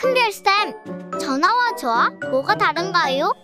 큰별쌤, 전화와 저와 뭐가 다른가요?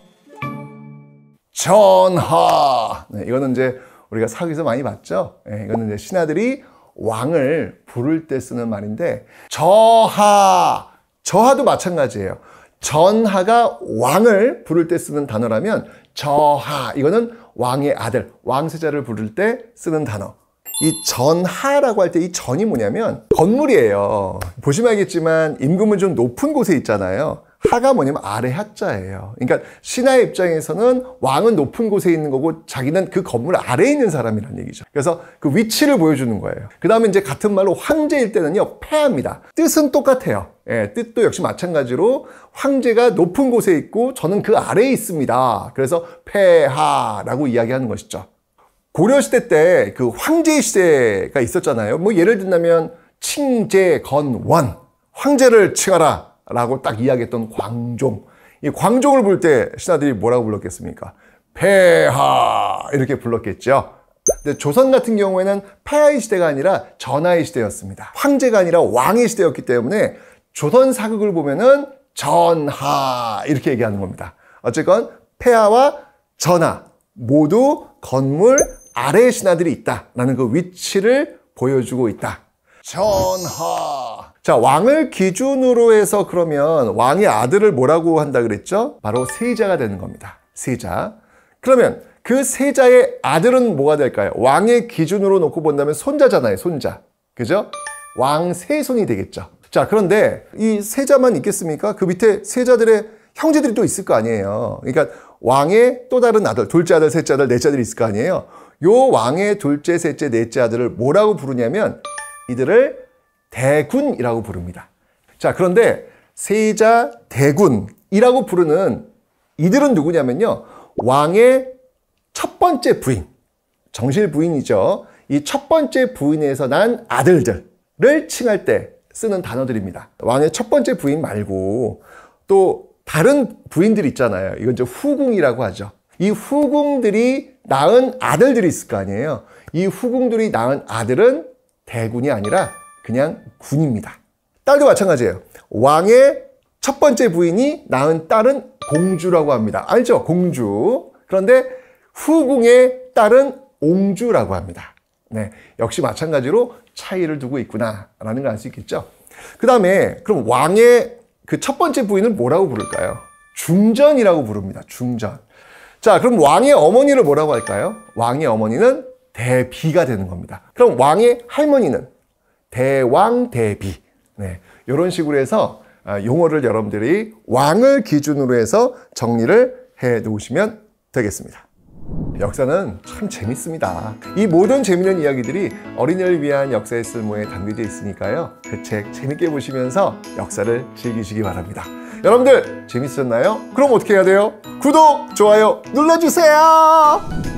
전하! 네, 이거는 이제 우리가 사기에서 많이 봤죠? 네, 이거는 이제 신하들이 왕을 부를 때 쓰는 말인데 저하! 저하도 마찬가지예요. 전하가 왕을 부를 때 쓰는 단어라면 저하 이거는 왕의 아들, 왕세자를 부를 때 쓰는 단어. 이 전하라고 할 때 이 전이 뭐냐면 건물이에요. 보시면 알겠지만 임금은 좀 높은 곳에 있잖아요. 하가 뭐냐면 아래 하자예요. 그러니까 신하의 입장에서는 왕은 높은 곳에 있는 거고 자기는 그 건물 아래에 있는 사람이라는 얘기죠. 그래서 그 위치를 보여주는 거예요. 그 다음에 이제 같은 말로 황제일 때는요, 폐합니다 뜻은 똑같아요. 예, 뜻도 역시 마찬가지로 황제가 높은 곳에 있고 저는 그 아래에 있습니다. 그래서 폐하라고 이야기하는 것이죠. 고려시대 때 그 황제 의 시대가 있었잖아요. 뭐 예를 든다면 칭제 건원 황제를 칭하라 라고 딱 이야기했던 광종 이 광종을 볼 때 신하들이 뭐라고 불렀겠습니까? 폐하 이렇게 불렀겠죠. 근데 조선 같은 경우에는 폐하의 시대가 아니라 전하의 시대였습니다. 황제가 아니라 왕의 시대였기 때문에 조선 사극을 보면은 전하 이렇게 얘기하는 겁니다. 어쨌건 폐하와 전하 모두 건물 아래의 신하들이 있다라는 그 위치를 보여주고 있다. 전하. 자, 왕을 기준으로 해서 그러면 왕의 아들을 뭐라고 한다 그랬죠? 바로 세자가 되는 겁니다. 세자. 그러면 그 세자의 아들은 뭐가 될까요? 왕의 기준으로 놓고 본다면 손자잖아요, 손자. 그죠? 왕세손이 되겠죠. 자, 그런데 이 세자만 있겠습니까? 그 밑에 세자들의 형제들이 또 있을 거 아니에요. 그러니까 왕의 또 다른 아들, 둘째 아들, 셋째 아들, 넷째 아들이 있을 거 아니에요. 요 왕의 둘째, 셋째, 넷째 아들을 뭐라고 부르냐면 이들을 대군이라고 부릅니다. 자, 그런데 세자 대군이라고 부르는 이들은 누구냐면요. 왕의 첫 번째 부인, 정실 부인이죠. 이 첫 번째 부인에서 난 아들들을 칭할 때 쓰는 단어들입니다. 왕의 첫 번째 부인 말고 또 다른 부인들 있잖아요. 이건 이제 후궁이라고 하죠. 이 후궁들이 낳은 아들들이 있을 거 아니에요. 이 후궁들이 낳은 아들은 대군이 아니라 그냥 군입니다. 딸도 마찬가지예요. 왕의 첫 번째 부인이 낳은 딸은 공주라고 합니다. 알죠? 공주. 그런데 후궁의 딸은 옹주라고 합니다. 네, 역시 마찬가지로 차이를 두고 있구나라는 걸 알 수 있겠죠. 그 다음에 그럼 왕의 그 첫 번째 부인을 뭐라고 부를까요? 중전이라고 부릅니다. 중전. 자, 그럼 왕의 어머니를 뭐라고 할까요? 왕의 어머니는 대비가 되는 겁니다. 그럼 왕의 할머니는 대왕 대비. 네. 이런 식으로 해서 아, 용어를 여러분들이 왕을 기준으로 해서 정리를 해 놓으시면 되겠습니다. 역사는 참 재밌습니다. 이 모든 재밌는 이야기들이 어린이를 위한 역사의 쓸모에 담겨져 있으니까요. 그 책 재밌게 보시면서 역사를 즐기시기 바랍니다. 여러분들 재밌었나요? 그럼 어떻게 해야 돼요? 구독, 좋아요 눌러주세요!